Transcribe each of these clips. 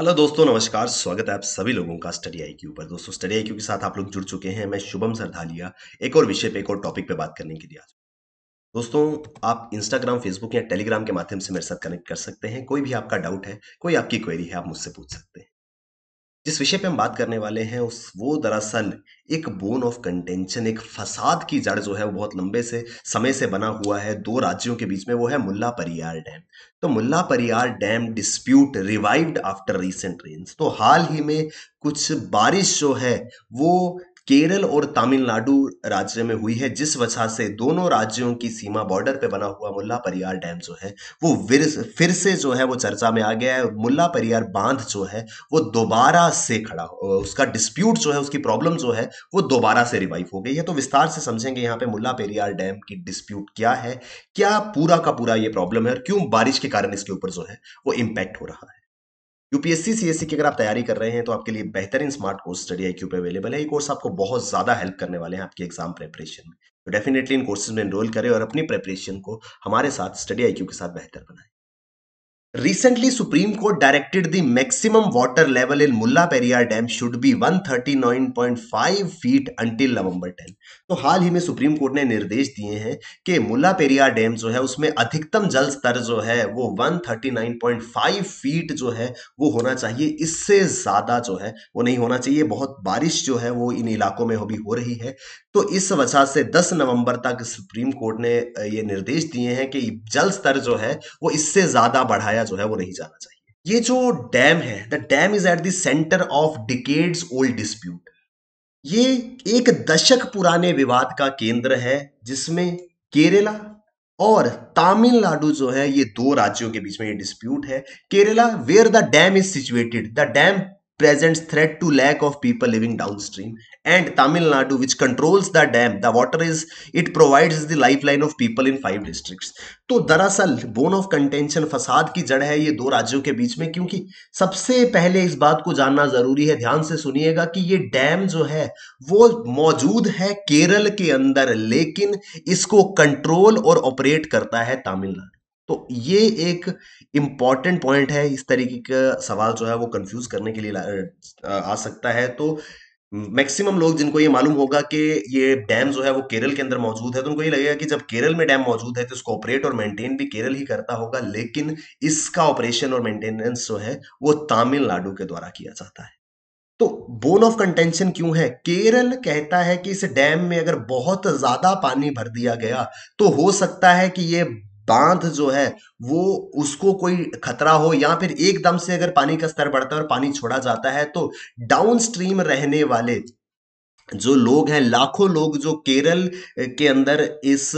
Hello दोस्तों नमस्कार स्वागत है आप सभी लोगों का स्टडी आई क्यू पर दोस्तों स्टडी आई क्यू के साथ आप लोग जुड़ चुके हैं मैं शुभम सरधालिया एक और विषय पे एक और टॉपिक पे बात करने के लिए आज दोस्तों आप इंस्टाग्राम फेसबुक या टेलीग्राम के माध्यम से मेरे साथ कनेक्ट कर सकते हैं कोई भी आपका डाउट है कोई आपकी क्वेरी है आप मुझसे पूछ सकते हैं जिस विषय पे हम बात करने वाले हैं उस वो दरअसल एक बोन ऑफ कंटेंशन एक फसाद की जड़ जो है वो बहुत लंबे से समय से बना हुआ है दो राज्यों के बीच में वो है मुल्ला परियार डैम तो Mullaperiyar dam dispute revived after recent rains तो हाल ही में कुछ बारिश जो है वो केरल और तमिलनाडु राज्य में हुई है जिस वजह से दोनों राज्यों की सीमा बॉर्डर पे बना हुआ मुल्ला परियार डैम जो है वो फिर से जो है वो चर्चा में आ गया है मुल्ला परियार बांध जो है वो दोबारा से खड़ा उसका डिस्प्यूट जो है उसकी प्रॉब्लम जो है वो दोबारा से रिवाइव हो गई है तो विस्तार से समझेंगे यहाँ पे मुला पेरियार डैम की डिस्प्यूट क्या है क्या पूरा का पूरा ये प्रॉब्लम है और क्यों बारिश के कारण इसके ऊपर जो है वो इम्पैक्ट हो रहा है यूपीएससी सीएससी e की अगर आप तैयारी कर रहे हैं तो आपके लिए बेहतरीन स्मार्ट कोर्स स्टडी आई पे अवेलेबल है ये कोर्स आपको बहुत ज्यादा हेल्प करने वाले हैं आपकी एग्जाम प्रेपरेशन में तो डेफिनेटली इन कोर्सेज में एनरोल करें और अपनी प्रेपरेशन को हमारे साथ स्टडी आई के साथ बेहतर बनाएं Recently, Supreme Court directed the maximum water level in Mulla Periyar Dam should be 139.5 feet until November 10. तो हाल ही में सुप्रीम कोर्ट ने निर्देश दिए हैं कि मुल्ला पेरियार डैम जो है उसमें अधिकतम जल स्तर जो है वो 139.5 फीट जो है वो होना चाहिए इससे ज़्यादा जो है वो नहीं होना चाहिए बहुत बारिश जो है वो इन इलाकों में अभी हो रही है तो इस वजह से 10 नवंबर तक सुप्रीम कोर्ट ने ये निर्देश दिए हैं कि जल स्तर जो है वो इससे ज्यादा बढ़ाया जो है वो नहीं जाना चाहिए ये जो डैम है the dam is at the centre of decades old dispute ये एक दशक पुराने विवाद का केंद्र है जिसमें केरला और तमिलनाडु जो है ये दो राज्यों के बीच में ये डिस्प्यूट है Kerala where the dam is situated the dam presents threat to lack of people living downstream and tamil nadu which controls the dam the water is it provides the lifeline of people in five districts to darasal bone of contention fasad ki jad hai ye do rajyon ke beech mein kyunki sabse pehle is baat ko janna zaruri hai dhyan se suniyega ki ye dam jo hai wo maujood hai kerala ke andar lekin isko control aur operate karta hai tamil nadu तो ये एक important point है इस तरीके का सवाल जो है वो कंफ्यूज करने के लिए आ सकता है तो मैक्सिमम लोग जिनको ये मालूम होगा कि ये डैम जो है वो केरल के अंदर मौजूद है तो उनको ये लगेगा कि जब केरल में डैम मौजूद है तो इसको ऑपरेट और मेंटेन भी केरल ही करता होगा लेकिन इसका ऑपरेशन और मेंटेनेंस जो है वो तमिलनाडु के द्वारा किया जाता है तो बोन ऑफ कंटेंशन क्यों है केरल कहता है कि इस डैम में अगर बहुत ज्यादा पानी भर दिया गया तो हो सकता है कि ये बांध जो है वो उसको कोई खतरा हो या फिर एकदम से अगर पानी का स्तर बढ़ता है और पानी छोड़ा जाता है तो डाउन स्ट्रीम रहने वाले जो लोग हैं लाखों लोग जो केरल के अंदर इस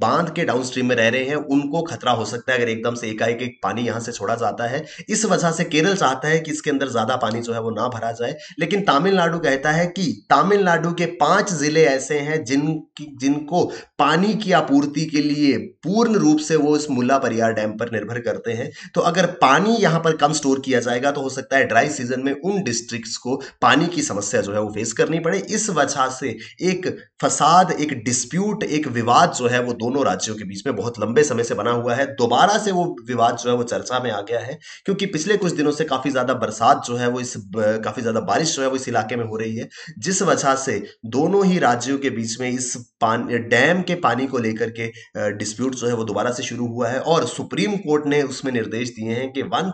बांध के डाउन स्ट्रीम में रह रहे हैं उनको खतरा हो सकता है अगर एकदम से एकाएक एक पानी यहां से छोड़ा जाता है इस वजह से केरल चाहता है कि इसके अंदर ज्यादा पानी जो है वो ना भरा जाए लेकिन तमिलनाडु कहता है कि तमिलनाडु के पांच जिले ऐसे हैं जिन जिनको पानी की आपूर्ति के लिए पूर्ण रूप से वो इस मुला परियार डैम पर निर्भर करते हैं तो अगर पानी यहां पर कम स्टोर किया जाएगा तो हो सकता है ड्राई सीजन में उन डिस्ट्रिक्ट को पानी की समस्या जो है वो फेस करनी पड़े इस इस वजह से एक फसाद एक डिस्प्यूट एक विवाद जो है वो दोनों राज्यों के बीच में बहुत लंबे समय से बना हुआ है दोबारा से वो विवाद जो है वो चर्चा में आ गया है क्योंकि पिछले कुछ दिनों से काफी ज्यादा बरसात जो है वो इस काफी ज्यादा बारिश जो है वो इस इलाके में हो रही है जिस वजह से दोनों ही राज्यों के बीच में इस डैम के पानी को लेकर के डिस्प्यूट जो है वो दोबारा से शुरू हुआ है और सुप्रीम कोर्ट ने उसमें निर्देश दिए हैं कि वन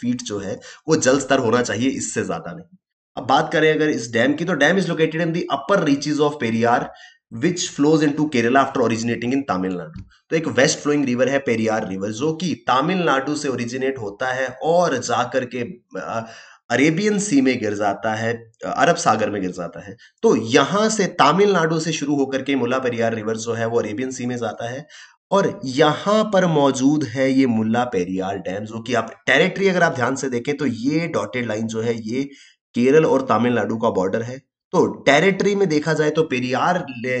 फीट जो है वो जल स्तर होना चाहिए इससे ज्यादा नहीं अब बात करें अगर इस डैम की तो dam is located in the upper reaches of Periyar which flows into Kerala after originating in Tamil Nadu तो एक वेस्ट फ्लोइंग रिवर है पेरियार रिवर जो कि तमिलनाडु से ओरिजिनेट होता है और जाकर के अरेबियन सी में गिर जाता है अरब सागर में गिर जाता है तो यहां से तमिलनाडु से शुरू होकर के मुला पेरियार रिवर जो है वो अरेबियन सी में जाता है और यहां पर मौजूद है ये मुला पेरियार डैम जो कि आप टेरिटरी अगर आप ध्यान से देखें तो ये डॉटेड लाइन जो है ये केरल और तमिलनाडु का बॉर्डर है तो टेरिटरी में देखा जाए तो पेरियार ले,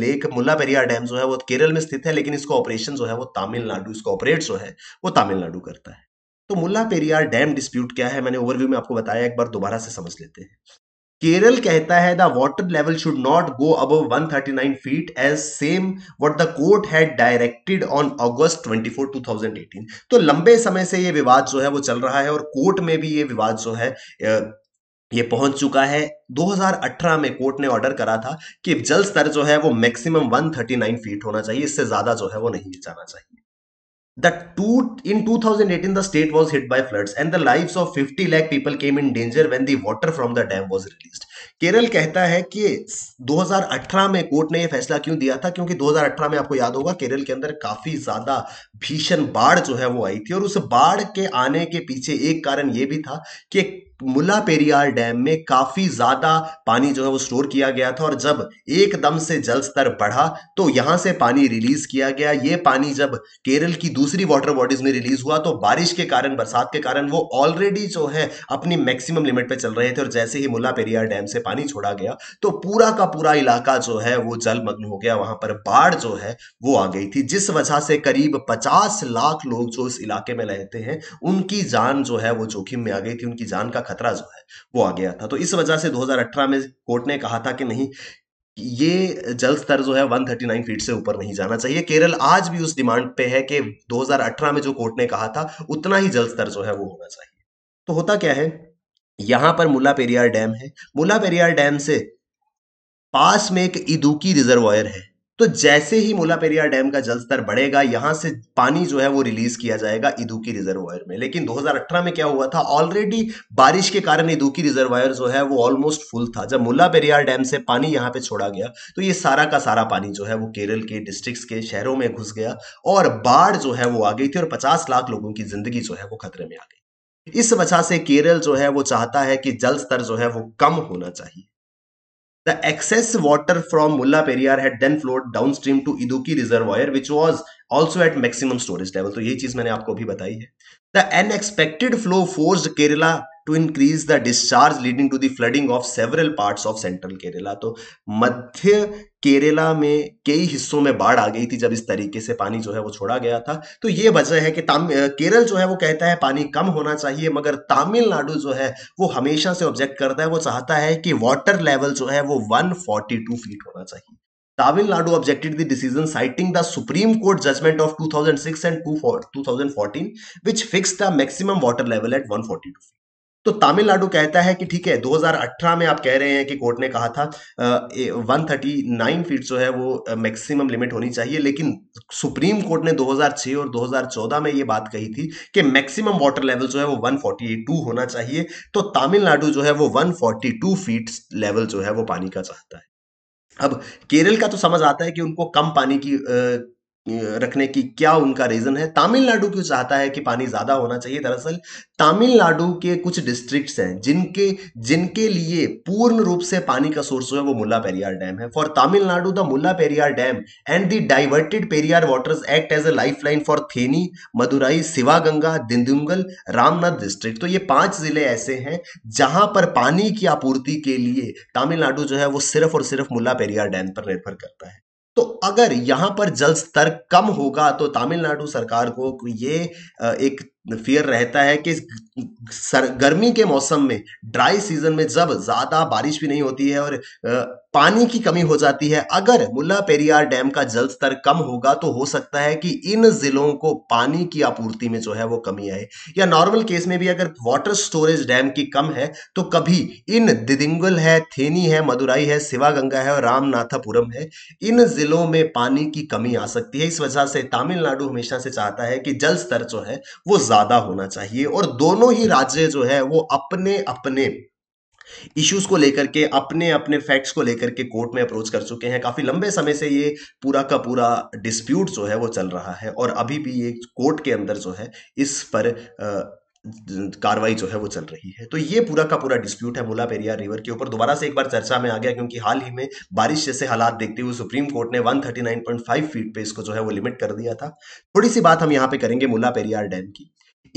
लेक मुल्ला पेरियार डैम जो है वो केरल में स्थित है लेकिन इसका ऑपरेशन जो है वो तमिलनाडु इसका ऑपरेट जो है वो तमिलनाडु करता है तो मुल्ला पेरियार डैम डिस्प्यूट क्या है मैंने ओवरव्यू में आपको बताया एक बार दोबारा से समझ लेते हैं केरल कहता है the water level should not go above one thirty nine feet as same what the court had directed on August twenty four two thousand eighteen तो लंबे समय से ये विवाद जो है वो चल रहा है और कोर्ट में भी ये विवाद जो है ये पहुंच चुका है 2018 में कोर्ट ने ऑर्डर करा था कि जल स्तर जो है वो मैक्सिमम 139 फीट होना चाहिए इससे ज्यादा जो है वो नहीं जाना चाहिए The to in 2018, the state was hit by floods and the lives of 50 lakh people came in danger when the water from the dam was released. Kerala कहता है कि 2018 में कोर्ट ने ये फैसला क्यों दिया था क्योंकि 2018 में आपको याद होगा केरल के अंदर काफी ज्यादा भीषण बाढ़ जो है वो आई थी और उस बाढ़ के आने के पीछे एक कारण ये भी था कि मुला पेरियार डैम में काफी ज्यादा पानी जो है वो स्टोर किया गया था और जब एकदम से जल स्तर बढ़ा तो यहां से पानी रिलीज किया गया ये पानी जब केरल की दूसरी वाटर बॉडीज में रिलीज हुआ तो बारिश के कारण बरसात के कारण वो ऑलरेडी जो है अपनी मैक्सिमम लिमिट पे चल रहे थे और जैसे ही मुला पेरियार डैम से पानी छोड़ा गया तो पूरा का पूरा इलाका जो है वो जलमग्न हो गया वहां पर बाढ़ जो है वो आ गई थी जिस वजह से करीब पचास लाख लोग जो इस इलाके में रहते हैं उनकी जान जो है वो जोखिम में आ गई थी उनकी जान का का खतरा जो है वो आ गया था तो इस वजह से 2018 में कोर्ट ने कहा था कि नहीं ये जल स्तर जो है 139 फीट से ऊपर नहीं जाना चाहिए केरल आज भी उस डिमांड पे है कि 2018 में जो कोर्ट ने कहा था उतना ही जल स्तर जो है वो होना चाहिए तो होता क्या है यहां पर मुला पेरियार डैम है मुला पेरियार डैम से पास में एक इदुकी रिजर्वायर है तो जैसे ही मुला डैम का जलस्तर बढ़ेगा यहां से पानी जो है वो रिलीज किया जाएगा इदुकी रिजर्वायर में लेकिन 2018 में क्या हुआ था ऑलरेडी बारिश के कारण इदुकी रिजर्वायर जो है वो ऑलमोस्ट फुल था जब मुला डैम से पानी यहां पे छोड़ा गया तो ये सारा का सारा पानी जो है वो केरल के डिस्ट्रिक्ट के शहरों में घुस गया और बाढ़ जो है वो आ गई थी और पचास लाख लोगों की जिंदगी जो है वो खतरे में आ गई इस वजह से केरल जो है वो चाहता है कि जल स्तर जो है वो कम होना चाहिए The excess water from Mulla Periyar had then flowed downstream to Iduki reservoir which was also at maximum storage level. तो ये चीज मैंने आपको अभी बताई है The unexpected flow forced Kerala to increase the discharge leading to the flooding of several parts of central Kerala. तो मध्य केरला में कई हिस्सों में बाढ़ आ गई थी जब इस तरीके से पानी जो है वो छोड़ा गया था तो ये वजह है कि केरल जो है वो कहता है पानी कम होना चाहिए मगर तमिलनाडु जो है वो हमेशा से ऑब्जेक्ट करता है वो चाहता है कि वाटर लेवल जो है वो 142 फीट होना चाहिए Tamil Nadu objected the decision citing the supreme court judgment of 2006 and 2014 which fixed the maximum water level at 142 feet तो तमिलनाडु कहता है कि ठीक है 2018 में आप कह रहे हैं कि कोर्ट ने कहा था वन थर्टी नाइन फीट जो है वो मैक्सिमम लिमिट होनी चाहिए लेकिन सुप्रीम कोर्ट ने 2006 और 2014 में ये बात कही थी कि मैक्सिमम वाटर लेवल जो है वो 142 होना चाहिए तो तमिलनाडु जो है वो 142 फीट लेवल जो है वो पानी का चाहता है अब केरल का तो समझ आता है कि उनको कम पानी की रखने की क्या उनका रीज़न है तमिलनाडु क्यों चाहता है कि पानी ज़्यादा होना चाहिए दरअसल तमिलनाडु के कुछ डिस्ट्रिक्ट्स हैं जिनके जिनके लिए पूर्ण रूप से पानी का सोर्स जो है वो मुला पेरियार डैम है for Tamil Nadu the Mullaperiyar dam and the diverted Periyar waters act as a lifeline for Theni Madurai Sivaganga Dindigul Ramanath district तो ये पांच जिले ऐसे हैं जहां पर पानी की आपूर्ति के लिए तमिलनाडु जो है वो सिर्फ और सिर्फ मुला पेरियार डैम पर निर्भर करता है तो अगर यहां पर जल स्तर कम होगा तो तमिलनाडु सरकार को ये एक फियर रहता है कि गर्मी के मौसम में ड्राई सीजन में जब ज्यादा बारिश भी नहीं होती है और पानी की कमी हो जाती है अगर मुल्ला पेरियार डैम का जल स्तर कम होगा तो हो सकता है कि इन जिलों को पानी की आपूर्ति में जो है वो कमी आए या नॉर्मल केस में भी अगर वाटर स्टोरेज डैम की कम है तो कभी इन दिदिंगल है थेनी है मदुराई है सिवागंगा है और रामनाथापुरम है इन जिलों में पानी की कमी आ सकती है इस वजह से तमिलनाडु हमेशा से चाहता है कि जल स्तर जो है वो ज्यादा होना चाहिए और दोनों ही राज्य जो है वो अपने अपने इश्यूज को लेकर के अपने अपने फैक्ट्स को लेकर के कोर्ट में अप्रोच कर चुके हैं काफी लंबे समय से ये पूरा का पूरा डिस्प्यूट जो है वो चल रहा है और अभी भी ये कोर्ट के अंदर जो है इस पर आ, कार्रवाई जो है वो चल रही है तो ये पूरा का पूरा डिस्प्यूट है मुला पेरियार रिवर के ऊपर दोबारा से एक बार चर्चा में आ गया क्योंकि हाल ही में बारिश जैसे हालात देखते हुए सुप्रीम कोर्ट ने 139.5 फीट पे इसको जो है वो लिमिट कर दिया था थोड़ी सी बात हम यहाँ पे करेंगे मुला पेरियार डैम की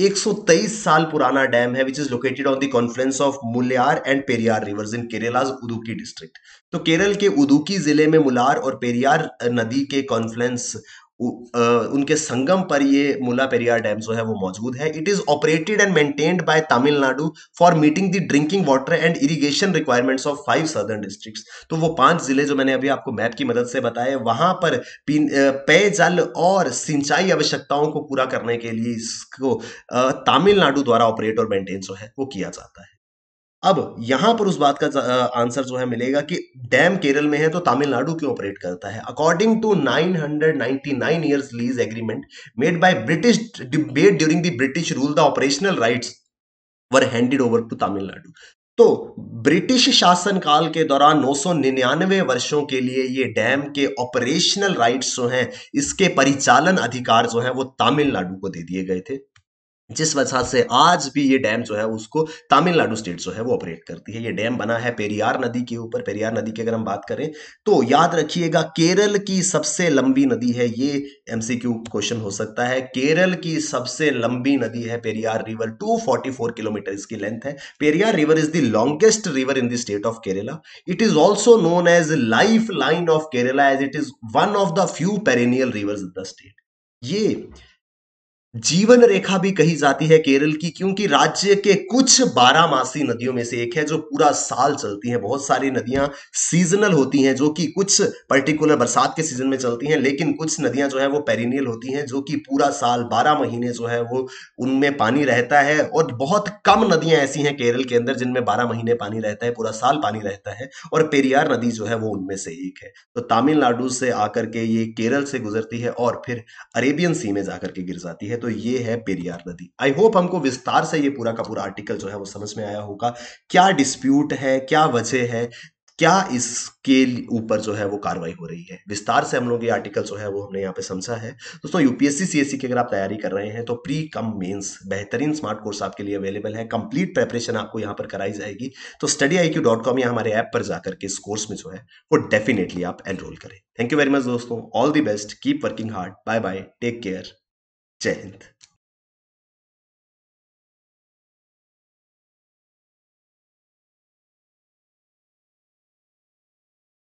123 साल पुराना डैम है which is located on the confluence of Mullayar and Periyar rivers in Kerala's Idukki district तो केरल के उदुकी जिले में मुलार और पेरियार नदी के कॉन्फ्लेंस उनके संगम पर ये मुला पेरियार डैम जो है वो मौजूद है it is operated and maintained by Tamil Nadu for meeting the drinking water and irrigation requirements of five southern districts तो वो पांच जिले जो मैंने अभी आपको मैप की मदद से बताए वहां पर पेयजल और सिंचाई आवश्यकताओं को पूरा करने के लिए इसको तमिलनाडु द्वारा ऑपरेट और मेंटेन जो है वो किया जाता है अब यहां पर उस बात का आंसर जो है मिलेगा कि डैम केरल में है तो तमिलनाडु क्यों ऑपरेट करता है according to 999 years lease agreement made by British debate during the British rule the operational rights were handed over to Tamil Nadu तो ब्रिटिश शासन काल के दौरान 999 वर्षों के लिए ये डैम के ऑपरेशनल राइट्स जो हैं इसके परिचालन अधिकार जो हैं वो तमिलनाडु को दे दिए गए थे जिस वजह से आज भी ये डैम जो है उसको तमिलनाडु स्टेट जो है वो ऑपरेट करती है ये डैम बना है पेरियार नदी के ऊपर पेरियार नदी की अगर हम बात करें तो याद रखिएगा केरल की सबसे लंबी नदी है ये एमसीक्यू क्वेश्चन हो सकता है केरल की सबसे लंबी नदी है पेरियार रिवर 244 किलोमीटर इसकी लेंथ है Periyar river is the longest river in the state of Kerala it is also known as lifeline of Kerala as it is one of the few perennial rivers in the state ये जीवन रेखा भी कही जाती है केरल की क्योंकि राज्य के कुछ बारामासी नदियों में से एक है जो पूरा साल चलती है बहुत सारी नदियां सीजनल होती हैं जो कि कुछ पर्टिकुलर बरसात के सीजन में चलती हैं लेकिन कुछ नदियां जो है वो पेरिनियल होती हैं जो कि पूरा साल बारह महीने जो है वो उनमें पानी रहता है और बहुत कम नदियां ऐसी हैं केरल के अंदर जिनमें बारह महीने पानी रहता है पूरा साल पानी रहता है और पेरियार नदी जो है वो उनमें से एक है तो तमिलनाडु से आकर के ये केरल से गुजरती है और फिर अरेबियन सी में जाकर के गिर जाती है तो तो ये है पेरियार नदी आई होप हमको विस्तार से ये पूरा का पूरा आर्टिकल जो है वो समझ में आया होगा क्या डिस्प्यूट है क्या वजह है क्या इसके ऊपर जो है वो कार्रवाई हो रही है विस्तार से हम लोग ये आर्टिकल जो है वो हमने यहाँ पे समझा है दोस्तों यूपीएससी सीएससी e की अगर आप तैयारी कर रहे हैं तो प्री कम मेंस बेहतरीन स्मार्ट कोर्स आपके लिए अवेलेबल है कंप्लीट प्रेपरेशन आपको यहाँ पर कराई जाएगी तो study I Q dot com या हमारे ऐप पर जाकर के इस कोर्स में जो है वो डेफिनेटली आप एनरोल करें थैंक यू वेरी मच दोस्तों all the best keep working hard bye bye take care gente